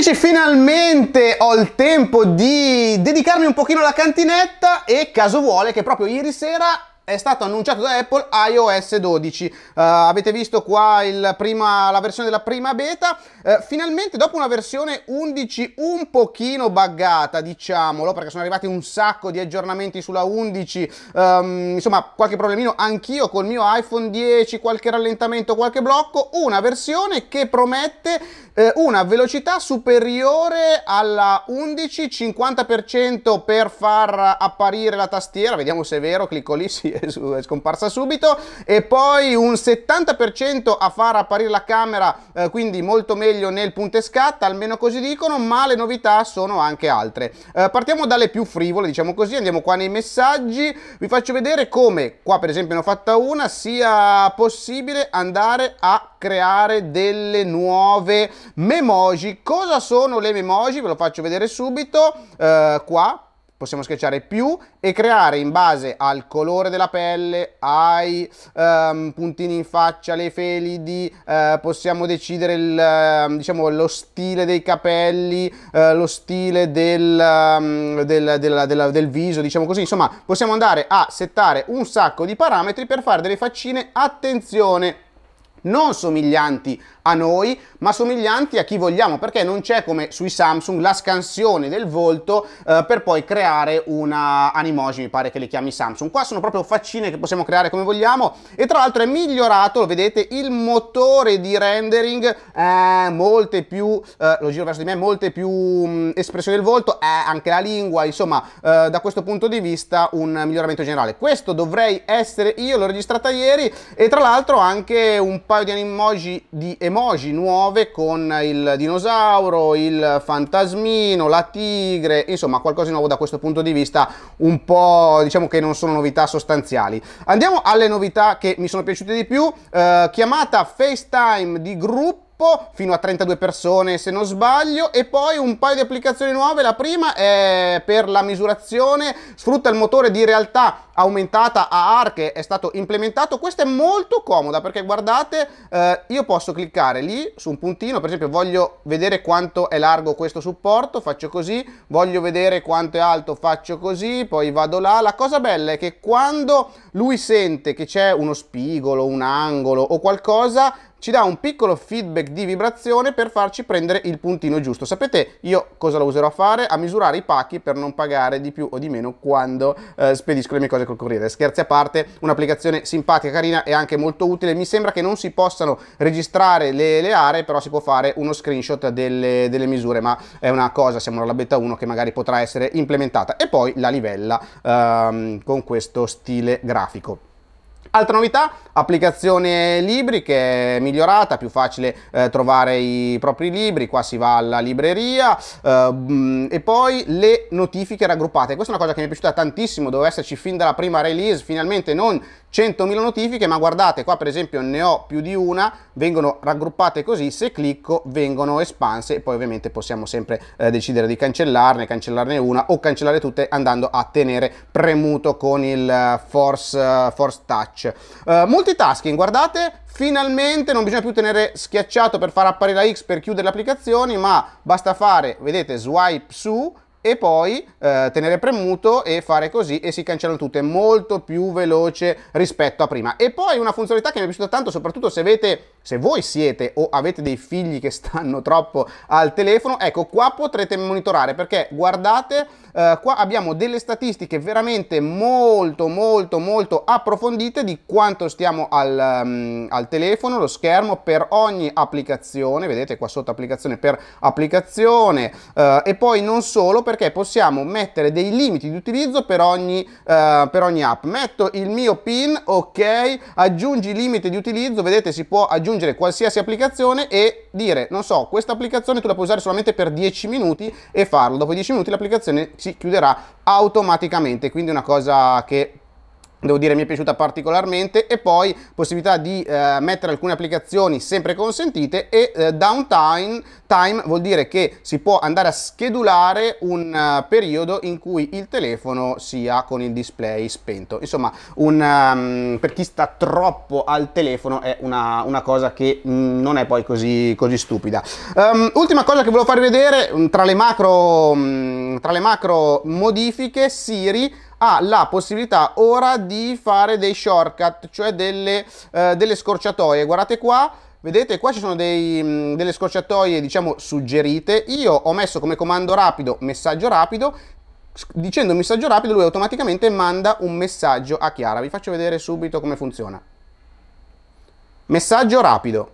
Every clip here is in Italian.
amici finalmente ho il tempo di dedicarmi un pochino alla cantinetta e caso vuole che proprio ieri sera è stato annunciato da Apple iOS 12. Uh, eh, avete visto qua prima, la versione della prima beta. Uh, finalmente dopo una versione 11 un pochino buggata, diciamolo, perché sono arrivati un sacco di aggiornamenti sulla 11. Um, ehm, insomma, qualche problemino anch'io col mio iPhone 10, qualche rallentamento, qualche blocco. Una versione che promette uh, una velocità superiore alla 11, 50% per far apparire la tastiera. Vediamo se è vero, clicco lì, sì, è scomparsa subito e poi un 70% a far apparire la camera eh, quindi molto meglio nel punto e scatta almeno così dicono ma le novità sono anche altre eh, partiamo dalle più frivole diciamo così andiamo qua nei messaggi vi faccio vedere come qua per esempio ne ho fatta una sia possibile andare a creare delle nuove memoji cosa sono le memoji ve lo faccio vedere subito eh, qua possiamo schiacciare più e creare in base al colore della pelle, ai um, puntini in faccia, le felidi, uh, possiamo decidere il, uh, diciamo, lo stile dei capelli, uh, lo stile del, um, del, del, del, viso, diciamo così, insomma possiamo andare a settare un sacco di parametri per fare delle faccine, attenzione! non somiglianti a noi, ma somiglianti a chi vogliamo, perché non c'è come sui Samsung la scansione del volto eh, per poi creare una animoji, mi pare che le chiami Samsung. Qua sono proprio faccine che possiamo creare come vogliamo e tra l'altro è migliorato, lo vedete, il motore di rendering, eh, molte più, eh, lo giro verso di me, molte più mh, mm, espressioni del volto, anche la lingua, insomma, eh, da questo punto di vista un miglioramento generale. Questo dovrei essere io, l'ho registrata ieri e tra l'altro anche un paio paio di emoji, di emoji nuove con il dinosauro, il fantasmino, la tigre, insomma qualcosa di nuovo da questo punto di vista, un po' diciamo che non sono novità sostanziali. Andiamo alle novità che mi sono piaciute di più, eh, chiamata FaceTime di gruppo gruppo, fino a 32 persone se non sbaglio, e poi un paio di applicazioni nuove. La prima è per la misurazione, sfrutta il motore di realtà aumentata a AR che è stato implementato. Questa è molto comoda perché guardate, eh, io posso cliccare lì su un puntino, per esempio voglio vedere quanto è largo questo supporto, faccio così, voglio vedere quanto è alto, faccio così, poi vado là. La cosa bella è che quando lui sente che c'è uno spigolo, un angolo o qualcosa, ci dà un piccolo feedback di vibrazione per farci prendere il puntino giusto. Sapete io cosa lo userò a fare? A misurare i pacchi per non pagare di più o di meno quando eh, spedisco le mie cose col corriere. Scherzi a parte, un'applicazione simpatica, carina e anche molto utile. Mi sembra che non si possano registrare le, le aree, però si può fare uno screenshot delle, delle, misure, ma è una cosa, siamo alla beta 1 che magari potrà essere implementata. E poi la livella ehm, con questo stile grafico. Altra novità, applicazione libri che è migliorata, più facile eh, trovare i propri libri, qua si va alla libreria eh, e poi le notifiche raggruppate. Questa è una cosa che mi è piaciuta tantissimo, doveva esserci fin dalla prima release, finalmente non 100.000 notifiche, ma guardate qua per esempio ne ho più di una, vengono raggruppate così, se clicco vengono espanse e poi ovviamente possiamo sempre eh, decidere di cancellarne, cancellarne una o cancellare tutte andando a tenere premuto con il eh, force, uh, force touch. Uh, multitasking, guardate, finalmente non bisogna più tenere schiacciato per far apparire la X per chiudere le applicazioni, ma basta fare, vedete, swipe su e poi eh, tenere premuto e fare così e si cancellano tutte, molto più veloce rispetto a prima. E poi una funzionalità che mi è piaciuta tanto, soprattutto se avete se voi siete o avete dei figli che stanno troppo al telefono, ecco qua potrete monitorare perché guardate eh, qua abbiamo delle statistiche veramente molto molto molto approfondite di quanto stiamo al, um, al telefono, lo schermo per ogni applicazione, vedete qua sotto applicazione per applicazione eh, e poi non solo perché possiamo mettere dei limiti di utilizzo per ogni, eh, per ogni app. Metto il mio PIN, ok, aggiungi limite di utilizzo, vedete si può aggiungere aggiungere qualsiasi applicazione e dire, non so, questa applicazione tu la puoi usare solamente per 10 minuti e farlo. Dopo 10 minuti l'applicazione si chiuderà automaticamente, quindi è una cosa che devo dire mi è piaciuta particolarmente e poi possibilità di eh, mettere alcune applicazioni sempre consentite e eh, downtime time vuol dire che si può andare a schedulare un uh, periodo in cui il telefono sia con il display spento insomma un, um, per chi sta troppo al telefono è una, una cosa che mh, mm, non è poi così, così stupida um, ultima cosa che volevo farvi vedere mm, tra le macro, mh, mm, tra le macro modifiche Siri ha la possibilità ora di fare dei shortcut, cioè delle, eh, delle scorciatoie. Guardate qua, Vedete qua ci sono dei, mm, delle scorciatoie diciamo suggerite, io ho messo come comando rapido messaggio rapido, dicendo messaggio rapido lui automaticamente manda un messaggio a Chiara, vi faccio vedere subito come funziona. Messaggio rapido.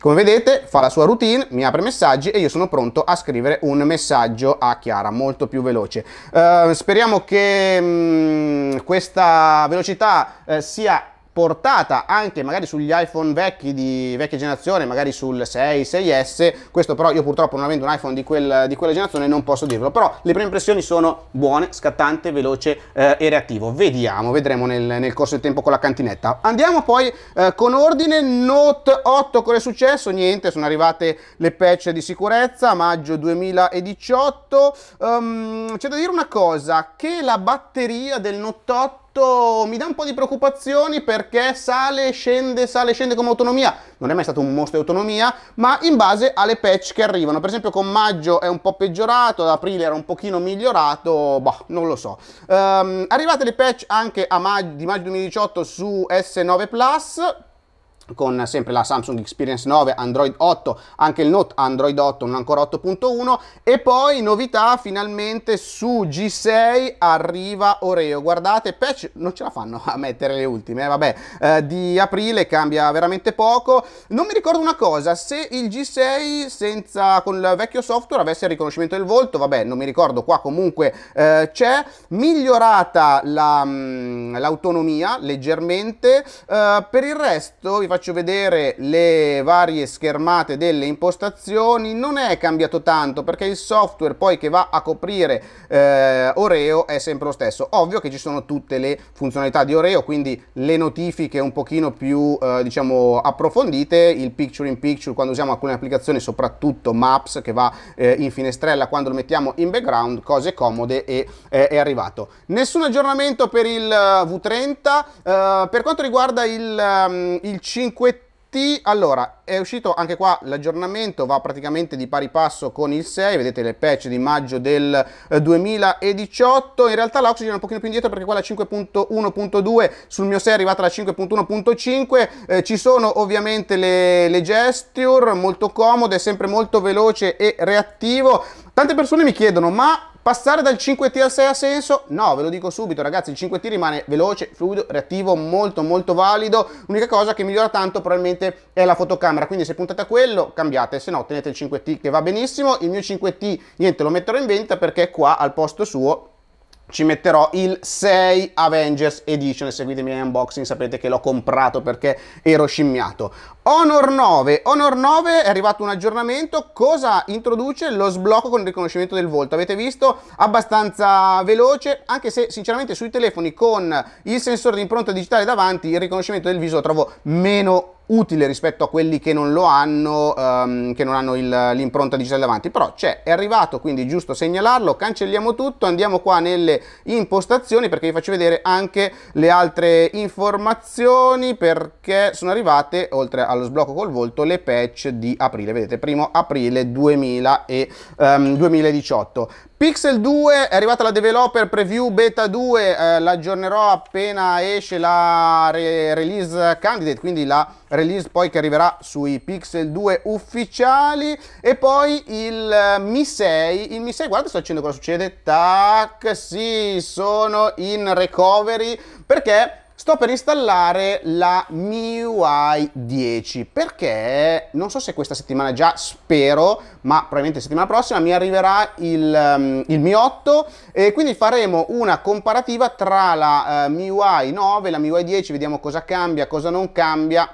Come vedete fa la sua routine, mi apre messaggi e io sono pronto a scrivere un messaggio a Chiara, molto più veloce. Eh, speriamo che mh, mm, questa velocità eh, sia portata anche magari sugli iPhone vecchi di vecchia generazione, magari sul 6, 6S, questo però io purtroppo non avendo un iPhone di, quel, di quella generazione non posso dirlo, però le prime impressioni sono buone, scattante, veloce eh, e reattivo, vediamo, vedremo nel, nel, corso del tempo con la cantinetta. Andiamo poi eh, con ordine, Note 8 cosa è successo? Niente, sono arrivate le patch di sicurezza, maggio 2018, um, ehm, c'è da dire una cosa, che la batteria del Note 8 fatto mi dà un po' di preoccupazioni perché sale, scende, sale, scende come autonomia. Non è mai stato un mostro di autonomia, ma in base alle patch che arrivano. Per esempio con maggio è un po' peggiorato, ad aprile era un pochino migliorato, boh, non lo so. Um, arrivate le patch anche maggio, di maggio 2018 su S9 Plus, con sempre la Samsung Experience 9, Android 8, anche il Note Android 8, non ancora 8.1 e poi novità finalmente su G6 arriva Oreo, guardate patch non ce la fanno a mettere le ultime, eh, vabbè eh, di aprile cambia veramente poco, non mi ricordo una cosa, se il G6 senza con il vecchio software avesse il riconoscimento del volto, vabbè non mi ricordo qua comunque eh, c'è, migliorata mm, l'autonomia la, leggermente, eh, per il resto vi faccio faccio vedere le varie schermate delle impostazioni non è cambiato tanto perché il software poi che va a coprire eh, Oreo è sempre lo stesso ovvio che ci sono tutte le funzionalità di Oreo quindi le notifiche un pochino più eh, diciamo approfondite il picture in picture quando usiamo alcune applicazioni soprattutto Maps che va eh, in finestrella quando lo mettiamo in background cose comode e eh, è arrivato nessun aggiornamento per il eh, V30 eh, per quanto riguarda il, um, il 5 5T, allora, è uscito anche qua l'aggiornamento, va praticamente di pari passo con il 6, vedete le patch di maggio del 2018, eh, in realtà l'Oxygen è un pochino più indietro perché qua la 5.1.2, sul mio 6 è arrivata la 5.1.5, eh, ci sono ovviamente le, le gesture, molto comode, sempre molto veloce e reattivo, Tante persone mi chiedono, ma Passare dal 5T al 6 ha senso? No, ve lo dico subito ragazzi, il 5T rimane veloce, fluido, reattivo, molto molto valido. L'unica cosa che migliora tanto probabilmente è la fotocamera, quindi se puntate a quello cambiate, se no tenete il 5T che va benissimo. Il mio 5T, niente, lo metterò in vendita perché qua al posto suo ci metterò il 6 Avengers Edition, seguitemi agli unboxing, sapete che l'ho comprato perché ero scimmiato. Honor 9, Honor 9 è arrivato un aggiornamento, cosa introduce? Lo sblocco con il riconoscimento del volto, avete visto? Abbastanza veloce, anche se sinceramente sui telefoni con il sensore di impronta digitale davanti il riconoscimento del viso lo trovo meno veloce utile rispetto a quelli che non lo hanno, um, che non hanno l'impronta digitale davanti, però c'è, è arrivato, quindi è giusto segnalarlo, cancelliamo tutto, andiamo qua nelle impostazioni perché vi faccio vedere anche le altre informazioni perché sono arrivate, oltre allo sblocco col volto, le patch di aprile, vedete, primo aprile 2000 e, um, ehm, 2018. Pixel 2 è arrivata la developer preview beta 2, eh, l'aggiornerò appena esce la re release candidate, quindi la release poi che arriverà sui Pixel 2 ufficiali e poi il eh, Mi 6, il Mi 6 guarda sto accendo cosa succede, tac, sì, sono in recovery perché Sto per installare la MIUI 10 perché non so se questa settimana già spero, ma probabilmente settimana prossima mi arriverà il, ehm, il Mi 8 e quindi faremo una comparativa tra la uh, MIUI 9 e la MIUI 10, vediamo cosa cambia, cosa non cambia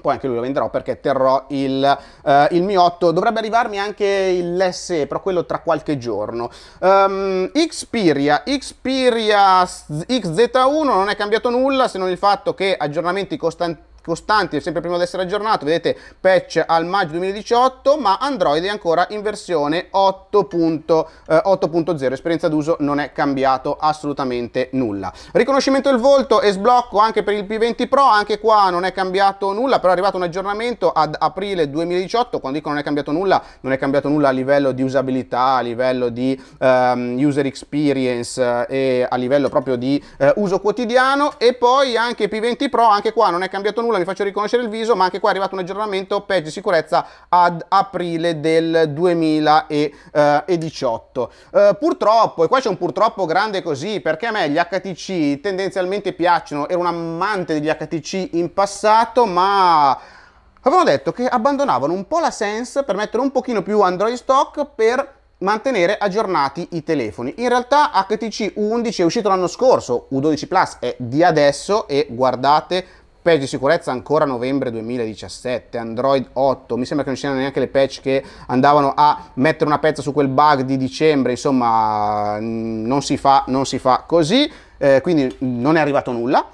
poi anche lui lo venderò perché terrò il, uh, il Mi 8 dovrebbe arrivarmi anche l'SE, però quello tra qualche giorno um, Xperia Xperia XZ1 non è cambiato nulla se non il fatto che aggiornamenti costanti costanti, sempre prima di essere aggiornato, vedete patch al maggio 2018, ma Android è ancora in versione 8.0, eh, esperienza d'uso non è cambiato assolutamente nulla. Riconoscimento del volto e sblocco anche per il P20 Pro, anche qua non è cambiato nulla, però è arrivato un aggiornamento ad aprile 2018, quando dico non è cambiato nulla, non è cambiato nulla a livello di usabilità, a livello di um, user experience eh, e a livello proprio di eh, uso quotidiano e poi anche P20 Pro, anche qua non è cambiato nulla vi faccio riconoscere il viso, ma anche qua è arrivato un aggiornamento patch di sicurezza ad aprile del 2018. Eh, purtroppo, e qua c'è un purtroppo grande così, perché a me gli HTC tendenzialmente piacciono, ero un amante degli HTC in passato, ma avevano detto che abbandonavano un po' la Sense per mettere un pochino più Android stock per mantenere aggiornati i telefoni. In realtà HTC 11 è uscito l'anno scorso, U12 Plus è di adesso e guardate patch di sicurezza ancora novembre 2017, Android 8, mi sembra che non c'erano neanche le patch che andavano a mettere una pezza su quel bug di dicembre, insomma mm, non si fa, non si fa così, eh, quindi non è arrivato nulla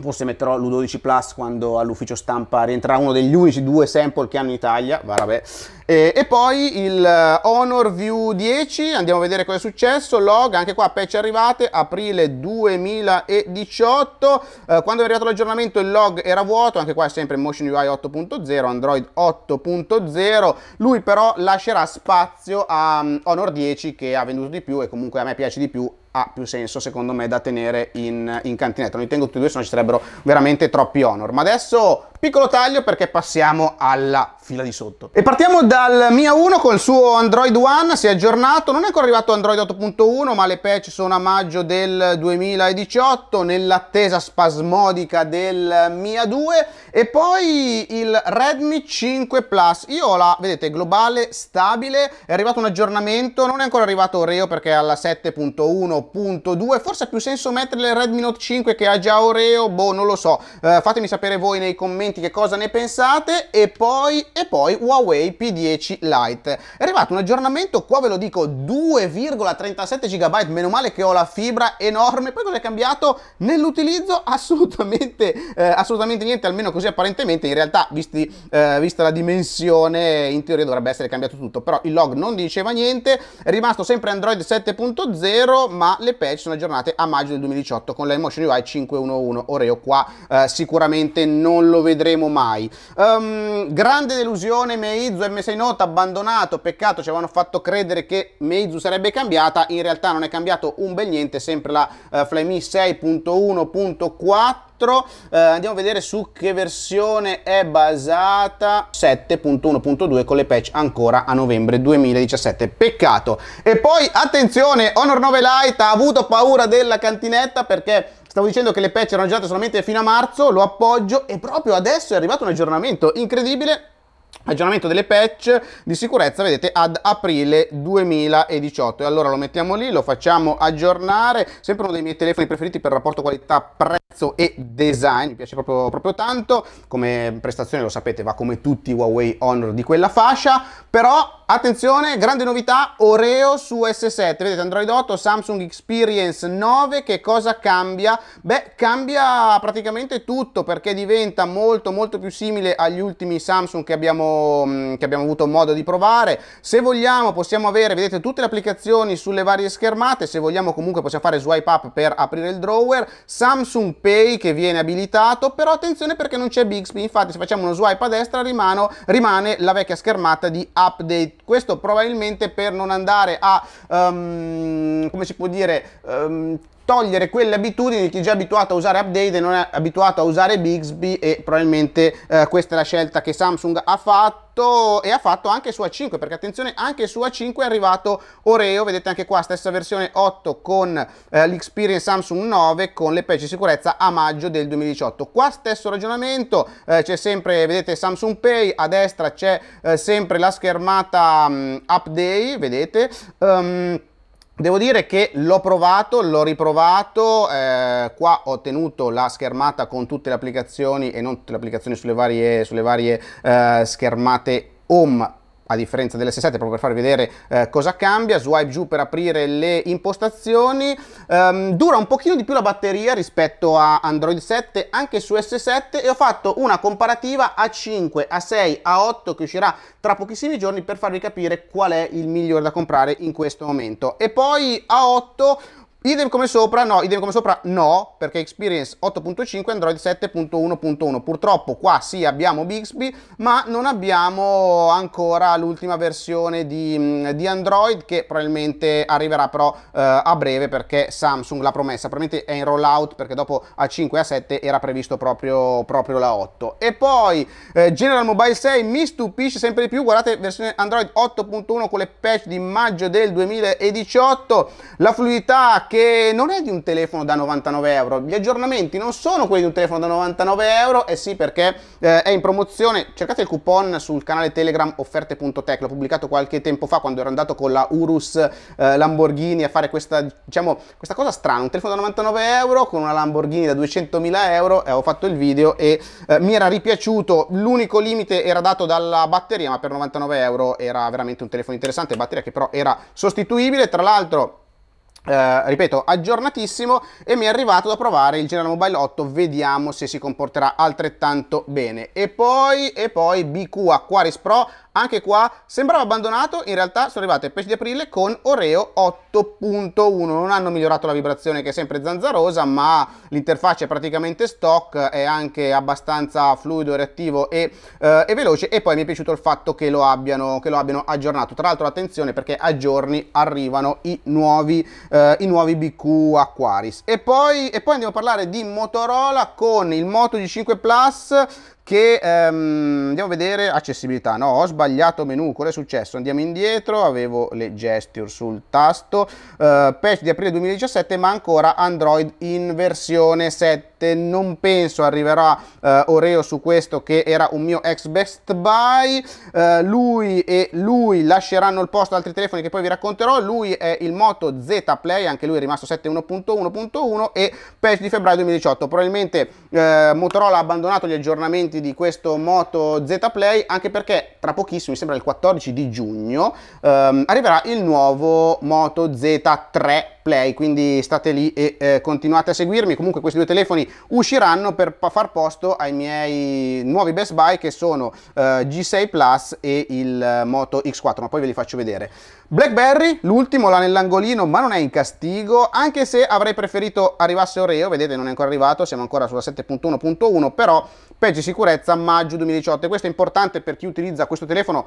forse metterò l'U12 Plus quando all'ufficio stampa rientrerà uno degli unici due sample che hanno in Italia, vabbè. E, e, poi il eh, Honor View 10, andiamo a vedere cosa è successo, log, anche qua patch arrivate, aprile 2018, eh, quando è arrivato l'aggiornamento il log era vuoto, anche qua è sempre Motion UI 8.0, Android 8.0, lui però lascerà spazio a mm, Honor 10 che ha venduto di più e comunque a me piace di più ha più senso secondo me da tenere in, in cantinetta. Non li tengo tutti e due, se no ci sarebbero veramente troppi honor. Ma adesso Piccolo taglio perché passiamo alla fila di sotto. E partiamo dal Mia 1 col suo Android One, si è aggiornato, non è ancora arrivato Android 8.1 ma le patch sono a maggio del 2018 nell'attesa spasmodica del Mia 2 e poi il Redmi 5 Plus. Io ho la, vedete, globale stabile, è arrivato un aggiornamento, non è ancora arrivato Oreo perché è alla 7.1.2, forse ha più senso mettere il Redmi Note 5 che ha già Oreo, boh non lo so, eh, fatemi sapere voi nei commenti commenti che cosa ne pensate e poi, e poi Huawei P10 Lite. È arrivato un aggiornamento, qua ve lo dico, 2,37 GB, meno male che ho la fibra enorme, poi cosa è cambiato nell'utilizzo? Assolutamente, eh, assolutamente niente, almeno così apparentemente, in realtà visti, eh, vista la dimensione in teoria dovrebbe essere cambiato tutto, però il log non diceva niente, è rimasto sempre Android 7.0 ma le patch sono aggiornate a maggio del 2018 con la UI 5.1.1 Oreo qua eh, sicuramente non lo vedremo vedremo mai. Um, grande delusione Meizu, M6 Note abbandonato, peccato ci avevano fatto credere che Meizu sarebbe cambiata, in realtà non è cambiato un bel niente, sempre la uh, Flyme 6.1.4 Uh, eh, andiamo a vedere su che versione è basata 7.1.2 con le patch ancora a novembre 2017 peccato e poi attenzione Honor 9 Lite ha avuto paura della cantinetta perché Stavo dicendo che le patch erano girate solamente fino a marzo, lo appoggio e proprio adesso è arrivato un aggiornamento incredibile aggiornamento delle patch di sicurezza vedete ad aprile 2018 e allora lo mettiamo lì lo facciamo aggiornare sempre uno dei miei telefoni preferiti per rapporto qualità prezzo e design mi piace proprio, proprio tanto come prestazione lo sapete va come tutti i Huawei Honor di quella fascia però Attenzione, grande novità, Oreo su S7, vedete Android 8, Samsung Experience 9, che cosa cambia? Beh, cambia praticamente tutto perché diventa molto molto più simile agli ultimi Samsung che abbiamo abbiamo, mm, che abbiamo avuto modo di provare. Se vogliamo possiamo avere, vedete, tutte le applicazioni sulle varie schermate, se vogliamo comunque possiamo fare swipe up per aprire il drawer, Samsung Pay che viene abilitato, però attenzione perché non c'è Bixby, infatti se facciamo uno swipe a destra rimano, rimane la vecchia schermata di update, questo probabilmente per non andare a, um, come si può dire, um, togliere quelle abitudini di chi è già abituato a usare Update e non è abituato a usare Bixby e probabilmente eh, questa è la scelta che Samsung ha fatto e ha fatto anche su A5 perché attenzione anche su A5 è arrivato Oreo vedete anche qua stessa versione 8 con eh, l'Experience Samsung 9 con le patch di sicurezza a maggio del 2018 qua stesso ragionamento eh, c'è sempre vedete Samsung Pay a destra c'è eh, sempre la schermata mh, mm, Up vedete um, Devo dire che l'ho provato, l'ho riprovato, eh, qua ho tenuto la schermata con tutte le applicazioni e non tutte le applicazioni sulle varie, sulle varie eh, schermate home a differenza dell'S7 proprio per farvi vedere eh, cosa cambia, swipe giù per aprire le impostazioni, um, dura un pochino di più la batteria rispetto a Android 7 anche su S7 e ho fatto una comparativa a 5, a 6, a 8 che uscirà tra pochissimi giorni per farvi capire qual è il migliore da comprare in questo momento e poi a 8 Idem come sopra, no, idem come sopra, no, perché Experience 8.5 Android 7.1.1. Purtroppo qua sì abbiamo Bixby, ma non abbiamo ancora l'ultima versione di, mm, di, Android che probabilmente arriverà però eh, a breve perché Samsung l'ha promessa, probabilmente è in rollout perché dopo A5 e A7 era previsto proprio, proprio la 8. E poi eh, General Mobile 6 mi stupisce sempre di più, guardate versione Android 8.1 con le patch di maggio del 2018, la fluidità che non è di un telefono da 99 euro, gli aggiornamenti non sono quelli di un telefono da 99 euro, e eh sì perché eh, è in promozione, cercate il coupon sul canale Telegram offerte.tech, l'ho pubblicato qualche tempo fa quando ero andato con la Urus eh, Lamborghini a fare questa, diciamo, questa cosa strana, un telefono da 99 euro con una Lamborghini da 200.000 euro, e eh, ho fatto il video e eh, mi era ripiaciuto, l'unico limite era dato dalla batteria, ma per 99 euro era veramente un telefono interessante, batteria che però era sostituibile, tra l'altro Uh, ripeto aggiornatissimo e mi è arrivato da provare il General Mobile 8 vediamo se si comporterà altrettanto bene e poi e poi BQ Aquaris Pro anche qua sembrava abbandonato, in realtà sono arrivate pesci di aprile con Oreo 8.1, non hanno migliorato la vibrazione che è sempre zanzarosa, ma l'interfaccia è praticamente stock, è anche abbastanza fluido, reattivo e, eh, e veloce e poi mi è piaciuto il fatto che lo abbiano, che lo abbiano aggiornato, tra l'altro attenzione perché a giorni arrivano i nuovi, eh, i nuovi BQ Aquaris. E poi, e poi andiamo a parlare di Motorola con il Moto G5 Plus che ehm, andiamo a vedere accessibilità no ho sbagliato menu cosa è successo andiamo indietro avevo le gesture sul tasto eh, patch di aprile 2017 ma ancora android in versione 7 non penso arriverà eh, oreo su questo che era un mio ex best buy eh, lui e lui lasceranno il posto ad altri telefoni che poi vi racconterò lui è il moto z play anche lui è rimasto 7.1.1.1 e patch di febbraio 2018 probabilmente eh, motorola ha abbandonato gli aggiornamenti aggiornamenti di questo Moto Z Play anche perché tra pochissimo, mi sembra il 14 di giugno, ehm, arriverà il nuovo Moto Z3 Play, quindi state lì e eh, continuate a seguirmi. Comunque questi due telefoni usciranno per far posto ai miei nuovi Best Buy che sono eh, G6 Plus e il eh, Moto X4, ma poi ve li faccio vedere. BlackBerry, l'ultimo là nell'angolino, ma non è in castigo, anche se avrei preferito arrivasse Oreo, vedete non è ancora arrivato, siamo ancora sulla 7.1.1, però peggio sicuramente sicurezza a maggio 2018 e questo è importante per chi utilizza questo telefono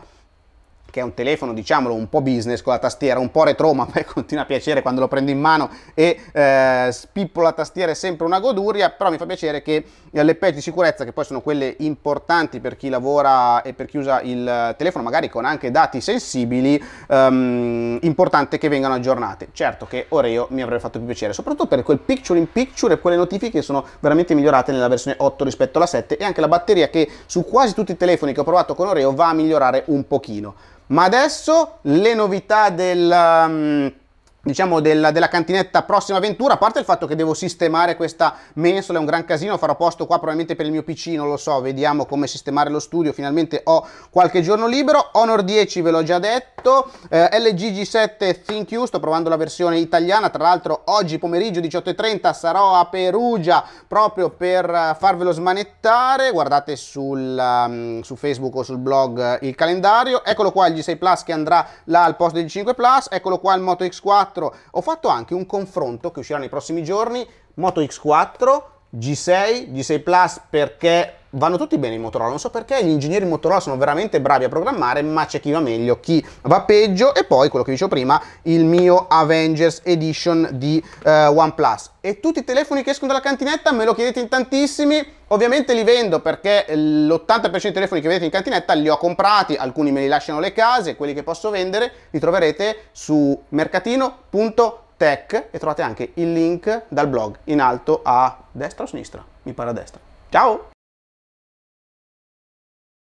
che è un telefono, diciamolo, un po' business con la tastiera, un po' retro, ma poi continua a piacere quando lo prendo in mano e eh, spippo la tastiera, è sempre una goduria, però mi fa piacere che eh, le patch di sicurezza, che poi sono quelle importanti per chi lavora e per chi usa il telefono, magari con anche dati sensibili, ehm, importante che vengano aggiornate. Certo che Oreo mi avrebbe fatto più piacere, soprattutto per quel picture in picture e quelle notifiche che sono veramente migliorate nella versione 8 rispetto alla 7 e anche la batteria che su quasi tutti i telefoni che ho provato con Oreo va a migliorare un pochino. Ma adesso le novità del... Um, diciamo della, della, cantinetta prossima avventura a parte il fatto che devo sistemare questa mensola è un gran casino farò posto qua probabilmente per il mio pc non lo so vediamo come sistemare lo studio finalmente ho qualche giorno libero honor 10 ve l'ho già detto eh, lg g7 think thank sto provando la versione italiana tra l'altro oggi pomeriggio 18.30 sarò a perugia proprio per eh, farvelo smanettare guardate sul, um, su facebook o sul blog eh, il calendario eccolo qua il g6 plus che andrà là al posto del g5 plus eccolo qua il moto x4 ho fatto anche un confronto che uscirà nei prossimi giorni, Moto X4, G6, G6 Plus perché vanno tutti bene in Motorola, non so perché gli ingegneri Motorola sono veramente bravi a programmare, ma c'è chi va meglio, chi va peggio e poi quello che dicevo prima, il mio Avengers Edition di uh, OnePlus. E tutti i telefoni che escono dalla cantinetta me lo chiedete in tantissimi, Ovviamente li vendo perché l'80% dei telefoni che vedete in cantinetta li ho comprati, alcuni me li lasciano le case, quelli che posso vendere li troverete su mercatino.tech e trovate anche il link dal blog in alto a destra o sinistra, mi pare a destra. Ciao!